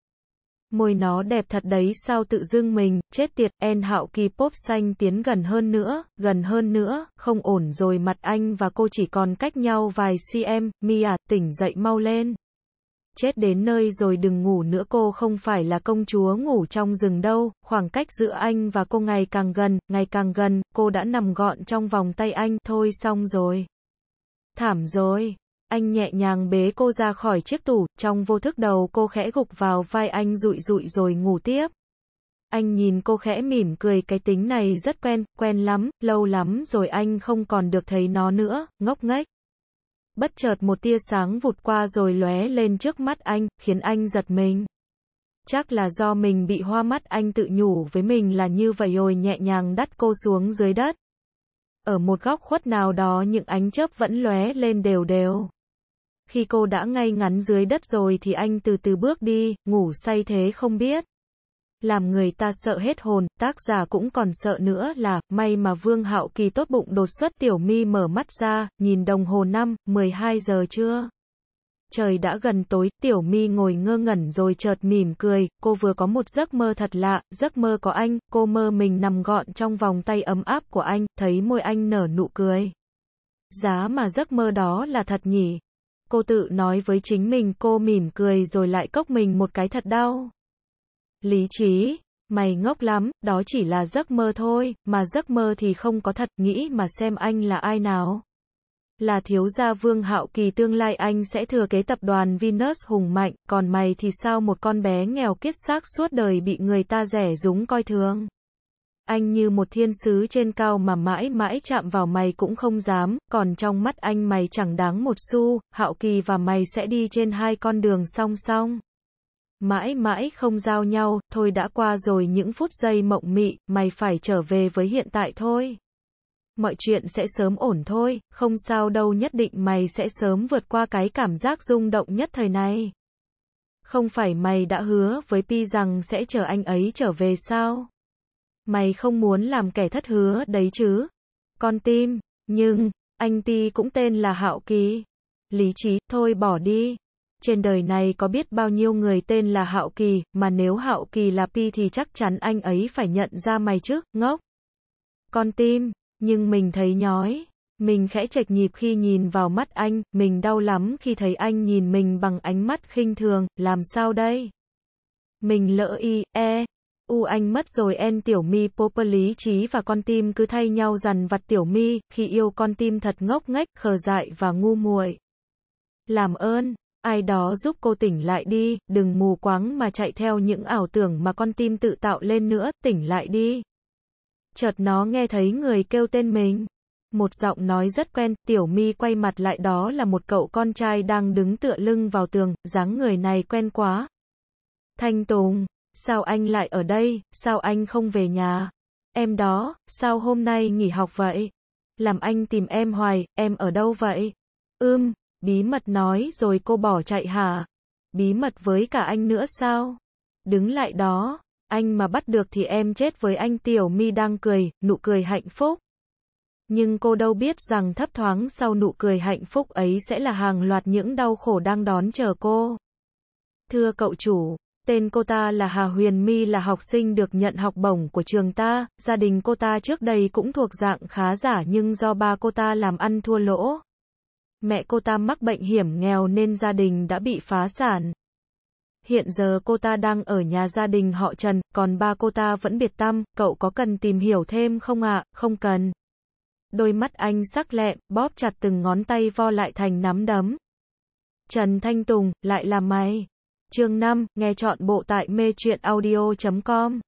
Môi nó đẹp thật đấy sao tự dưng mình, chết tiệt, en hạo kỳ pop xanh tiến gần hơn nữa, gần hơn nữa, không ổn rồi mặt anh và cô chỉ còn cách nhau vài cm, Mia, à, tỉnh dậy mau lên chết đến nơi rồi đừng ngủ nữa cô không phải là công chúa ngủ trong rừng đâu, khoảng cách giữa anh và cô ngày càng gần, ngày càng gần, cô đã nằm gọn trong vòng tay anh, thôi xong rồi. Thảm rồi. Anh nhẹ nhàng bế cô ra khỏi chiếc tủ, trong vô thức đầu cô khẽ gục vào vai anh rụi rụi rồi ngủ tiếp. Anh nhìn cô khẽ mỉm cười cái tính này rất quen, quen lắm, lâu lắm rồi anh không còn được thấy nó nữa, ngốc nghếch. Bất chợt một tia sáng vụt qua rồi lóe lên trước mắt anh, khiến anh giật mình. Chắc là do mình bị hoa mắt anh tự nhủ với mình là như vậy rồi nhẹ nhàng đắt cô xuống dưới đất. Ở một góc khuất nào đó những ánh chớp vẫn lóe lên đều đều. Khi cô đã ngay ngắn dưới đất rồi thì anh từ từ bước đi, ngủ say thế không biết làm người ta sợ hết hồn, tác giả cũng còn sợ nữa là, may mà Vương Hạo Kỳ tốt bụng đột xuất tiểu mi mở mắt ra, nhìn đồng hồ năm, 12 giờ trưa. Trời đã gần tối, tiểu mi ngồi ngơ ngẩn rồi chợt mỉm cười, cô vừa có một giấc mơ thật lạ, giấc mơ có anh, cô mơ mình nằm gọn trong vòng tay ấm áp của anh, thấy môi anh nở nụ cười. Giá mà giấc mơ đó là thật nhỉ? Cô tự nói với chính mình cô mỉm cười rồi lại cốc mình một cái thật đau. Lý trí, mày ngốc lắm, đó chỉ là giấc mơ thôi, mà giấc mơ thì không có thật, nghĩ mà xem anh là ai nào. Là thiếu gia Vương Hạo Kỳ tương lai anh sẽ thừa kế tập đoàn Venus hùng mạnh, còn mày thì sao một con bé nghèo kiết xác suốt đời bị người ta rẻ rúng coi thường. Anh như một thiên sứ trên cao mà mãi mãi chạm vào mày cũng không dám, còn trong mắt anh mày chẳng đáng một xu, Hạo Kỳ và mày sẽ đi trên hai con đường song song. Mãi mãi không giao nhau, thôi đã qua rồi những phút giây mộng mị, mày phải trở về với hiện tại thôi. Mọi chuyện sẽ sớm ổn thôi, không sao đâu nhất định mày sẽ sớm vượt qua cái cảm giác rung động nhất thời này. Không phải mày đã hứa với Pi rằng sẽ chờ anh ấy trở về sao? Mày không muốn làm kẻ thất hứa đấy chứ? Con tim, nhưng, anh Pi cũng tên là Hạo Kỳ. Lý trí, thôi bỏ đi trên đời này có biết bao nhiêu người tên là Hạo Kỳ, mà nếu Hạo Kỳ là Pi thì chắc chắn anh ấy phải nhận ra mày chứ, ngốc. Con tim, nhưng mình thấy nhói, mình khẽ chạch nhịp khi nhìn vào mắt anh, mình đau lắm khi thấy anh nhìn mình bằng ánh mắt khinh thường, làm sao đây? Mình lỡ y, e, u anh mất rồi en tiểu mi popper lý trí và con tim cứ thay nhau dằn vặt tiểu mi, khi yêu con tim thật ngốc nghếch, khờ dại và ngu muội. Làm ơn, Ai đó giúp cô tỉnh lại đi, đừng mù quáng mà chạy theo những ảo tưởng mà con tim tự tạo lên nữa, tỉnh lại đi. Chợt nó nghe thấy người kêu tên mình. Một giọng nói rất quen, Tiểu Mi quay mặt lại đó là một cậu con trai đang đứng tựa lưng vào tường, dáng người này quen quá. Thanh Tùng, sao anh lại ở đây, sao anh không về nhà? Em đó, sao hôm nay nghỉ học vậy? Làm anh tìm em hoài, em ở đâu vậy? Ưm, Bí mật nói rồi cô bỏ chạy hả? Bí mật với cả anh nữa sao? Đứng lại đó, anh mà bắt được thì em chết với anh Tiểu Mi đang cười, nụ cười hạnh phúc. Nhưng cô đâu biết rằng thấp thoáng sau nụ cười hạnh phúc ấy sẽ là hàng loạt những đau khổ đang đón chờ cô. Thưa cậu chủ, tên cô ta là Hà Huyền Mi là học sinh được nhận học bổng của trường ta, gia đình cô ta trước đây cũng thuộc dạng khá giả nhưng do ba cô ta làm ăn thua lỗ, Mẹ cô ta mắc bệnh hiểm nghèo nên gia đình đã bị phá sản. Hiện giờ cô ta đang ở nhà gia đình họ Trần, còn ba cô ta vẫn biệt tâm. cậu có cần tìm hiểu thêm không ạ? À? Không cần. Đôi mắt anh sắc lẹm, bóp chặt từng ngón tay vo lại thành nắm đấm. Trần Thanh Tùng, lại là mày. Chương 5, nghe chọn bộ tại mê truyện audio.com.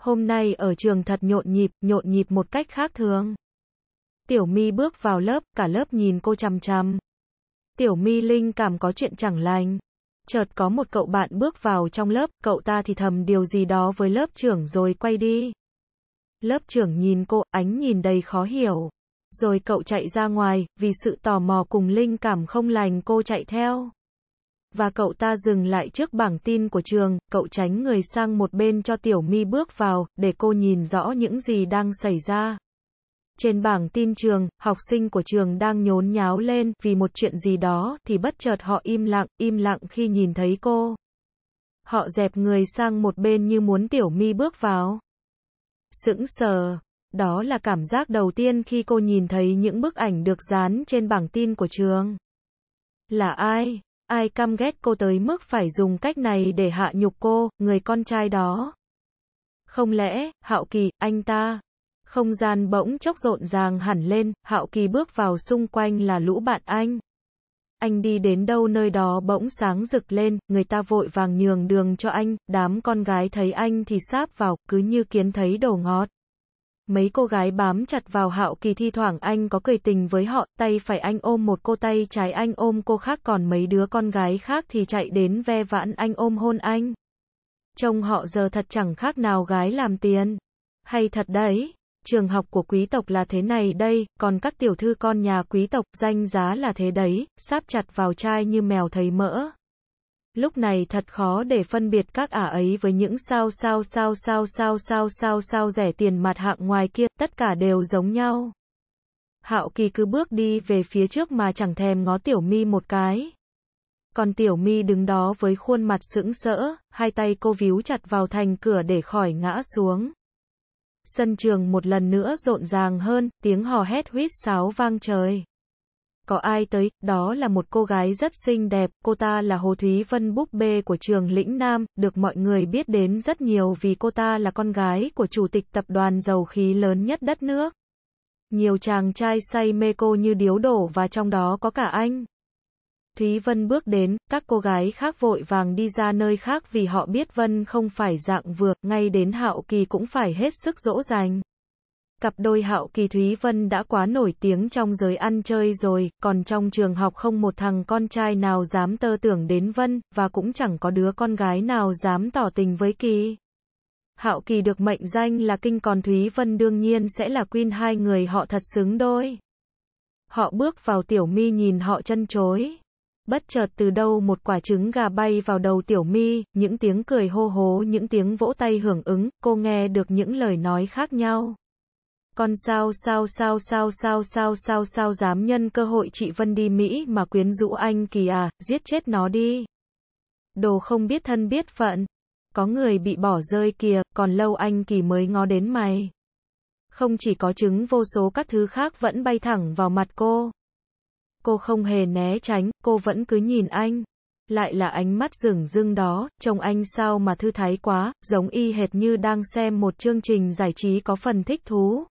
Hôm nay ở trường thật nhộn nhịp, nhộn nhịp một cách khác thường. Tiểu Mi bước vào lớp, cả lớp nhìn cô chằm chằm. Tiểu Mi linh cảm có chuyện chẳng lành. Chợt có một cậu bạn bước vào trong lớp, cậu ta thì thầm điều gì đó với lớp trưởng rồi quay đi. Lớp trưởng nhìn cô, ánh nhìn đầy khó hiểu. Rồi cậu chạy ra ngoài, vì sự tò mò cùng linh cảm không lành cô chạy theo. Và cậu ta dừng lại trước bảng tin của trường, cậu tránh người sang một bên cho Tiểu Mi bước vào, để cô nhìn rõ những gì đang xảy ra. Trên bảng tin trường, học sinh của trường đang nhốn nháo lên vì một chuyện gì đó thì bất chợt họ im lặng, im lặng khi nhìn thấy cô. Họ dẹp người sang một bên như muốn Tiểu Mi bước vào. Sững sờ, đó là cảm giác đầu tiên khi cô nhìn thấy những bức ảnh được dán trên bảng tin của trường. Là ai? Ai căm ghét cô tới mức phải dùng cách này để hạ nhục cô, người con trai đó? Không lẽ, Hạo Kỳ, anh ta, không gian bỗng chốc rộn ràng hẳn lên, Hạo Kỳ bước vào xung quanh là lũ bạn anh. Anh đi đến đâu nơi đó bỗng sáng rực lên, người ta vội vàng nhường đường cho anh, đám con gái thấy anh thì sáp vào, cứ như kiến thấy đồ ngọt. Mấy cô gái bám chặt vào hạo kỳ thi thoảng anh có cười tình với họ, tay phải anh ôm một cô tay trái anh ôm cô khác còn mấy đứa con gái khác thì chạy đến ve vãn anh ôm hôn anh. Trông họ giờ thật chẳng khác nào gái làm tiền. Hay thật đấy trường học của quý tộc là thế này đây, còn các tiểu thư con nhà quý tộc, danh giá là thế đấy, sáp chặt vào chai như mèo thấy mỡ. Lúc này thật khó để phân biệt các ả ấy với những sao sao sao sao sao sao sao sao rẻ tiền mặt hạng ngoài kia, tất cả đều giống nhau. Hạo Kỳ cứ bước đi về phía trước mà chẳng thèm ngó Tiểu Mi một cái. Còn Tiểu Mi đứng đó với khuôn mặt sững sỡ, hai tay cô víu chặt vào thành cửa để khỏi ngã xuống sân trường một lần nữa rộn ràng hơn, tiếng hò hét huýt sáo vang trời. Có ai tới, đó là một cô gái rất xinh đẹp, cô ta là Hồ Thúy Vân búp bê của trường Lĩnh Nam, được mọi người biết đến rất nhiều vì cô ta là con gái của chủ tịch tập đoàn dầu khí lớn nhất đất nước. Nhiều chàng trai say mê cô như điếu đổ và trong đó có cả anh. Thúy Vân bước đến, các cô gái khác vội vàng đi ra nơi khác vì họ biết Vân không phải dạng vừa, ngay đến Hạo Kỳ cũng phải hết sức dỗ dành. Cặp đôi Hạo Kỳ Thúy Vân đã quá nổi tiếng trong giới ăn chơi rồi, còn trong trường học không một thằng con trai nào dám tơ tưởng đến Vân, và cũng chẳng có đứa con gái nào dám tỏ tình với Kỳ. Hạo Kỳ được mệnh danh là kinh còn Thúy Vân đương nhiên sẽ là queen hai người họ thật xứng đôi. Họ bước vào tiểu mi nhìn họ chân chối. Bất chợt từ đâu một quả trứng gà bay vào đầu tiểu mi, những tiếng cười hô hố, những tiếng vỗ tay hưởng ứng, cô nghe được những lời nói khác nhau. Con sao sao sao sao sao sao sao sao dám nhân cơ hội chị Vân đi Mỹ mà quyến rũ anh kỳ à, giết chết nó đi. Đồ không biết thân biết phận. Có người bị bỏ rơi kìa, còn lâu anh kỳ mới ngó đến mày. Không chỉ có trứng vô số các thứ khác vẫn bay thẳng vào mặt cô. Cô không hề né tránh, cô vẫn cứ nhìn anh. Lại là ánh mắt rừng rưng đó, trông anh sao mà thư thái quá, giống y hệt như đang xem một chương trình giải trí có phần thích thú.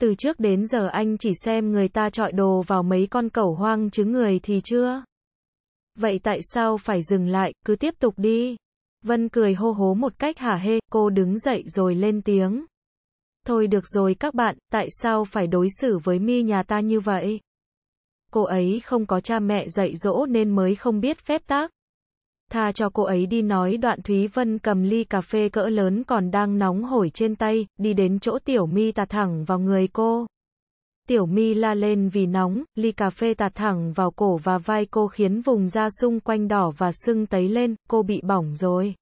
Từ trước đến giờ anh chỉ xem người ta trọi đồ vào mấy con cẩu hoang chứ người thì chưa. Vậy tại sao phải dừng lại, cứ tiếp tục đi. Vân cười hô hố một cách hả hê, cô đứng dậy rồi lên tiếng. Thôi được rồi các bạn, tại sao phải đối xử với mi nhà ta như vậy? cô ấy không có cha mẹ dạy dỗ nên mới không biết phép tác. Tha cho cô ấy đi nói đoạn Thúy Vân cầm ly cà phê cỡ lớn còn đang nóng hổi trên tay, đi đến chỗ Tiểu Mi tạt thẳng vào người cô. Tiểu Mi la lên vì nóng, ly cà phê tạt thẳng vào cổ và vai cô khiến vùng da xung quanh đỏ và sưng tấy lên, cô bị bỏng rồi.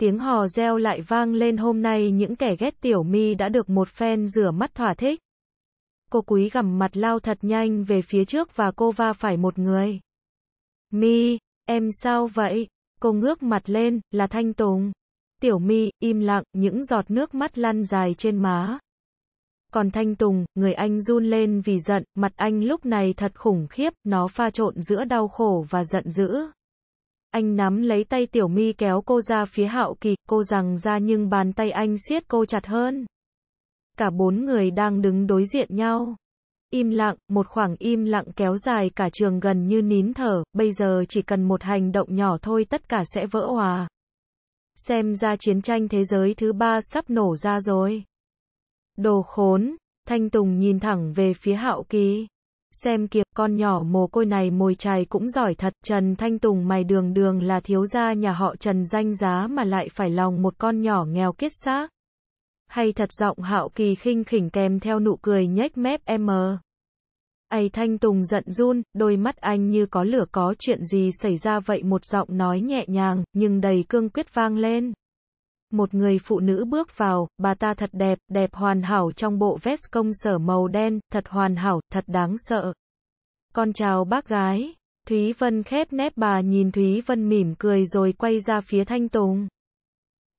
Tiếng hò reo lại vang lên hôm nay những kẻ ghét Tiểu Mi đã được một phen rửa mắt thỏa thích cô quý gằm mặt lao thật nhanh về phía trước và cô va phải một người. Mi, em sao vậy? Cô ngước mặt lên, là Thanh Tùng. Tiểu Mi, im lặng, những giọt nước mắt lăn dài trên má. Còn Thanh Tùng, người anh run lên vì giận, mặt anh lúc này thật khủng khiếp, nó pha trộn giữa đau khổ và giận dữ. Anh nắm lấy tay Tiểu Mi kéo cô ra phía hạo kỳ, cô rằng ra nhưng bàn tay anh siết cô chặt hơn cả bốn người đang đứng đối diện nhau. Im lặng, một khoảng im lặng kéo dài cả trường gần như nín thở, bây giờ chỉ cần một hành động nhỏ thôi tất cả sẽ vỡ hòa. Xem ra chiến tranh thế giới thứ ba sắp nổ ra rồi. Đồ khốn, Thanh Tùng nhìn thẳng về phía hạo ký Xem kìa, con nhỏ mồ côi này mồi chài cũng giỏi thật, Trần Thanh Tùng mày đường đường là thiếu gia nhà họ Trần danh giá mà lại phải lòng một con nhỏ nghèo kiết xác hay thật giọng hạo kỳ khinh khỉnh kèm theo nụ cười nhếch mép em Ây Thanh Tùng giận run, đôi mắt anh như có lửa có chuyện gì xảy ra vậy một giọng nói nhẹ nhàng, nhưng đầy cương quyết vang lên. Một người phụ nữ bước vào, bà ta thật đẹp, đẹp hoàn hảo trong bộ vest công sở màu đen, thật hoàn hảo, thật đáng sợ. Con chào bác gái. Thúy Vân khép nép bà nhìn Thúy Vân mỉm cười rồi quay ra phía Thanh Tùng.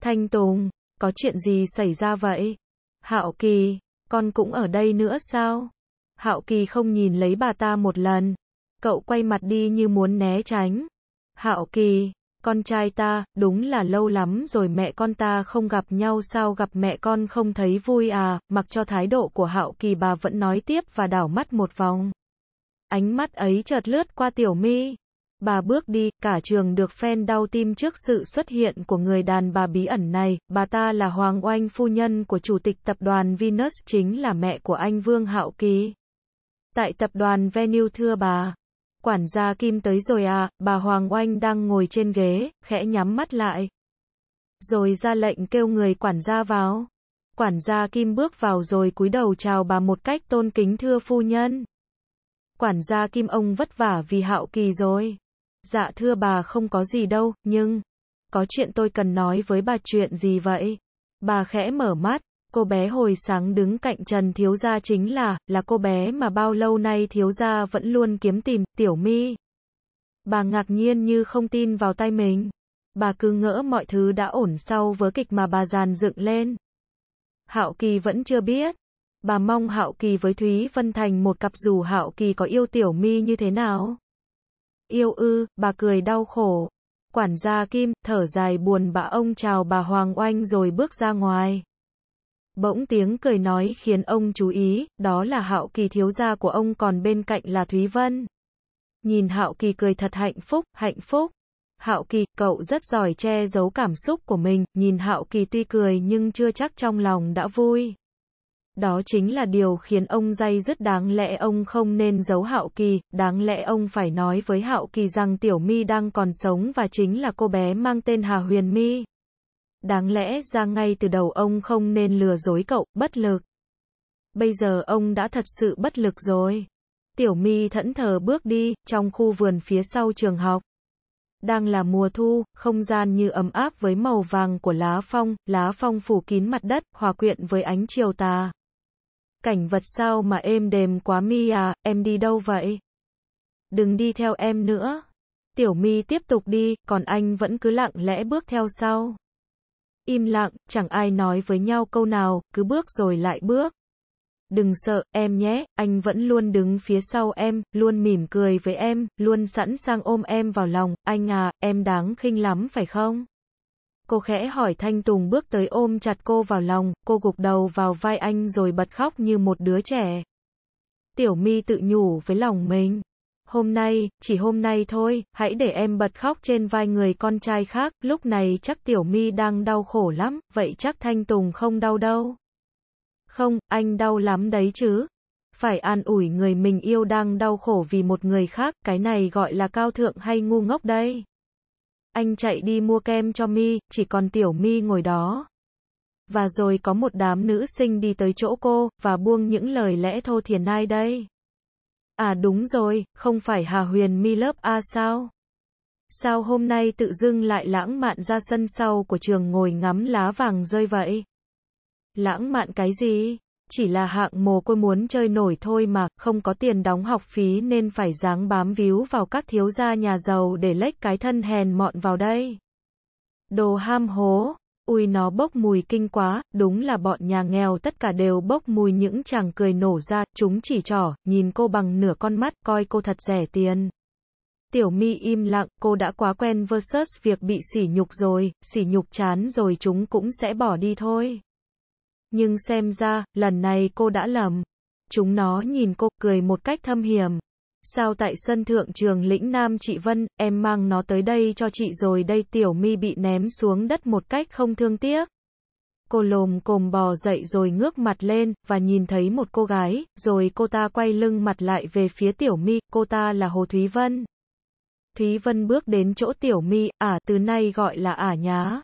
Thanh Tùng, có chuyện gì xảy ra vậy? Hạo Kỳ, con cũng ở đây nữa sao? Hạo Kỳ không nhìn lấy bà ta một lần. Cậu quay mặt đi như muốn né tránh. Hạo Kỳ, con trai ta, đúng là lâu lắm rồi mẹ con ta không gặp nhau sao gặp mẹ con không thấy vui à, mặc cho thái độ của Hạo Kỳ bà vẫn nói tiếp và đảo mắt một vòng. Ánh mắt ấy chợt lướt qua Tiểu Mi bà bước đi, cả trường được phen đau tim trước sự xuất hiện của người đàn bà bí ẩn này. Bà ta là Hoàng Oanh phu nhân của chủ tịch tập đoàn Venus chính là mẹ của anh Vương Hạo Kỳ. Tại tập đoàn Venue thưa bà, quản gia Kim tới rồi à, bà Hoàng Oanh đang ngồi trên ghế, khẽ nhắm mắt lại. Rồi ra lệnh kêu người quản gia vào. Quản gia Kim bước vào rồi cúi đầu chào bà một cách tôn kính thưa phu nhân quản gia Kim ông vất vả vì hạo kỳ rồi. Dạ thưa bà không có gì đâu, nhưng... Có chuyện tôi cần nói với bà chuyện gì vậy? Bà khẽ mở mắt, cô bé hồi sáng đứng cạnh Trần Thiếu Gia chính là, là cô bé mà bao lâu nay Thiếu Gia vẫn luôn kiếm tìm, Tiểu Mi. Bà ngạc nhiên như không tin vào tay mình. Bà cứ ngỡ mọi thứ đã ổn sau vớ kịch mà bà dàn dựng lên. Hạo Kỳ vẫn chưa biết. Bà mong Hạo Kỳ với Thúy Vân Thành một cặp dù Hạo Kỳ có yêu Tiểu Mi như thế nào yêu ư, bà cười đau khổ. Quản gia Kim, thở dài buồn bã ông chào bà Hoàng Oanh rồi bước ra ngoài. Bỗng tiếng cười nói khiến ông chú ý, đó là Hạo Kỳ thiếu gia của ông còn bên cạnh là Thúy Vân. Nhìn Hạo Kỳ cười thật hạnh phúc, hạnh phúc. Hạo Kỳ, cậu rất giỏi che giấu cảm xúc của mình, nhìn Hạo Kỳ tuy cười nhưng chưa chắc trong lòng đã vui. Đó chính là điều khiến ông dây rất đáng lẽ ông không nên giấu Hạo Kỳ, đáng lẽ ông phải nói với Hạo Kỳ rằng Tiểu Mi đang còn sống và chính là cô bé mang tên Hà Huyền Mi. Đáng lẽ ra ngay từ đầu ông không nên lừa dối cậu, bất lực. Bây giờ ông đã thật sự bất lực rồi. Tiểu Mi thẫn thờ bước đi, trong khu vườn phía sau trường học. Đang là mùa thu, không gian như ấm áp với màu vàng của lá phong, lá phong phủ kín mặt đất, hòa quyện với ánh chiều tà. Cảnh vật sao mà êm đềm quá mi à, em đi đâu vậy? Đừng đi theo em nữa. Tiểu mi tiếp tục đi, còn anh vẫn cứ lặng lẽ bước theo sau. Im lặng, chẳng ai nói với nhau câu nào, cứ bước rồi lại bước. Đừng sợ, em nhé, anh vẫn luôn đứng phía sau em, luôn mỉm cười với em, luôn sẵn sàng ôm em vào lòng, anh à, em đáng khinh lắm phải không? cô khẽ hỏi Thanh Tùng bước tới ôm chặt cô vào lòng, cô gục đầu vào vai anh rồi bật khóc như một đứa trẻ. Tiểu Mi tự nhủ với lòng mình. Hôm nay, chỉ hôm nay thôi, hãy để em bật khóc trên vai người con trai khác, lúc này chắc Tiểu Mi đang đau khổ lắm, vậy chắc Thanh Tùng không đau đâu. Không, anh đau lắm đấy chứ. Phải an ủi người mình yêu đang đau khổ vì một người khác, cái này gọi là cao thượng hay ngu ngốc đây. Anh chạy đi mua kem cho Mi, chỉ còn Tiểu Mi ngồi đó. Và rồi có một đám nữ sinh đi tới chỗ cô, và buông những lời lẽ thô thiển ai đây. À đúng rồi, không phải Hà Huyền Mi lớp A sao? Sao hôm nay tự dưng lại lãng mạn ra sân sau của trường ngồi ngắm lá vàng rơi vậy? Lãng mạn cái gì? chỉ là hạng mồ côi muốn chơi nổi thôi mà, không có tiền đóng học phí nên phải dáng bám víu vào các thiếu gia nhà giàu để lách cái thân hèn mọn vào đây. Đồ ham hố, ui nó bốc mùi kinh quá, đúng là bọn nhà nghèo tất cả đều bốc mùi những chàng cười nổ ra, chúng chỉ trỏ, nhìn cô bằng nửa con mắt, coi cô thật rẻ tiền. Tiểu Mi im lặng, cô đã quá quen versus việc bị sỉ nhục rồi, sỉ nhục chán rồi chúng cũng sẽ bỏ đi thôi. Nhưng xem ra, lần này cô đã lầm. Chúng nó nhìn cô cười một cách thâm hiểm. Sao tại sân thượng trường lĩnh nam chị Vân, em mang nó tới đây cho chị rồi đây tiểu mi bị ném xuống đất một cách không thương tiếc. Cô lồm cồm bò dậy rồi ngước mặt lên, và nhìn thấy một cô gái, rồi cô ta quay lưng mặt lại về phía tiểu mi, cô ta là Hồ Thúy Vân. Thúy Vân bước đến chỗ tiểu mi, ả à, từ nay gọi là ả nhá.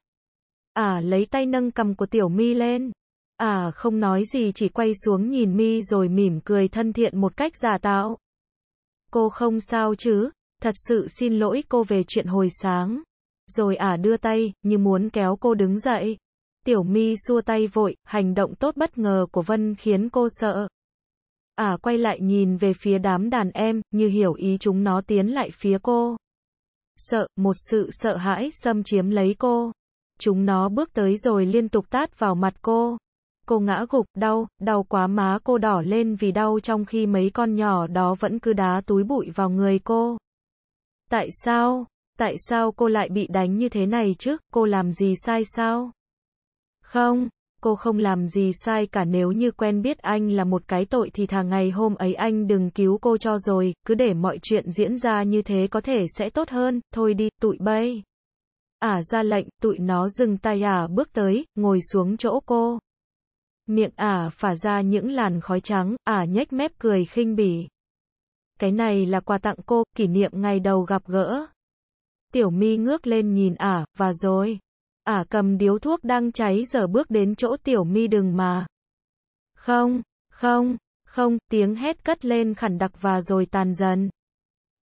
Ả à, lấy tay nâng cầm của tiểu mi lên. À không nói gì chỉ quay xuống nhìn mi rồi mỉm cười thân thiện một cách giả tạo. Cô không sao chứ, thật sự xin lỗi cô về chuyện hồi sáng. Rồi à đưa tay, như muốn kéo cô đứng dậy. Tiểu mi xua tay vội, hành động tốt bất ngờ của Vân khiến cô sợ. À quay lại nhìn về phía đám đàn em, như hiểu ý chúng nó tiến lại phía cô. Sợ, một sự sợ hãi xâm chiếm lấy cô. Chúng nó bước tới rồi liên tục tát vào mặt cô cô ngã gục, đau, đau quá má cô đỏ lên vì đau trong khi mấy con nhỏ đó vẫn cứ đá túi bụi vào người cô. Tại sao? Tại sao cô lại bị đánh như thế này chứ? Cô làm gì sai sao? Không, cô không làm gì sai cả nếu như quen biết anh là một cái tội thì thà ngày hôm ấy anh đừng cứu cô cho rồi, cứ để mọi chuyện diễn ra như thế có thể sẽ tốt hơn, thôi đi, tụi bay. à, ra lệnh, tụi nó dừng tay à, bước tới, ngồi xuống chỗ cô. Miệng ả phả ra những làn khói trắng, ả nhếch mép cười khinh bỉ. Cái này là quà tặng cô, kỷ niệm ngày đầu gặp gỡ. Tiểu mi ngước lên nhìn ả, và rồi. Ả cầm điếu thuốc đang cháy giờ bước đến chỗ tiểu mi đừng mà. Không, không, không, tiếng hét cất lên khẳng đặc và rồi tàn dần.